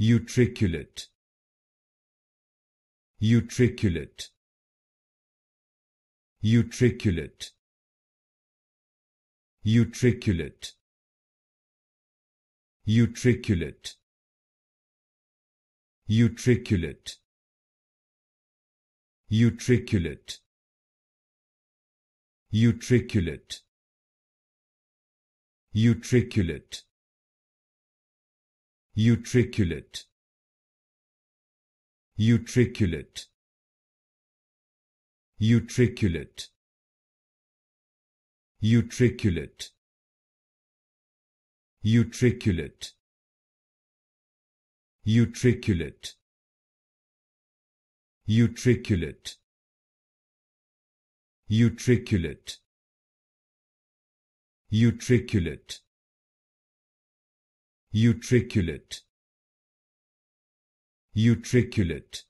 utriculate utriculate utriculate utriculate utriculate utriculate utriculate utriculate utriculate Utriculate. Utriculate. Utriculate. Utriculate. Utriculate. Utriculate. Utriculate. Utriculate. Utriculate. Utriculate. Utriculate.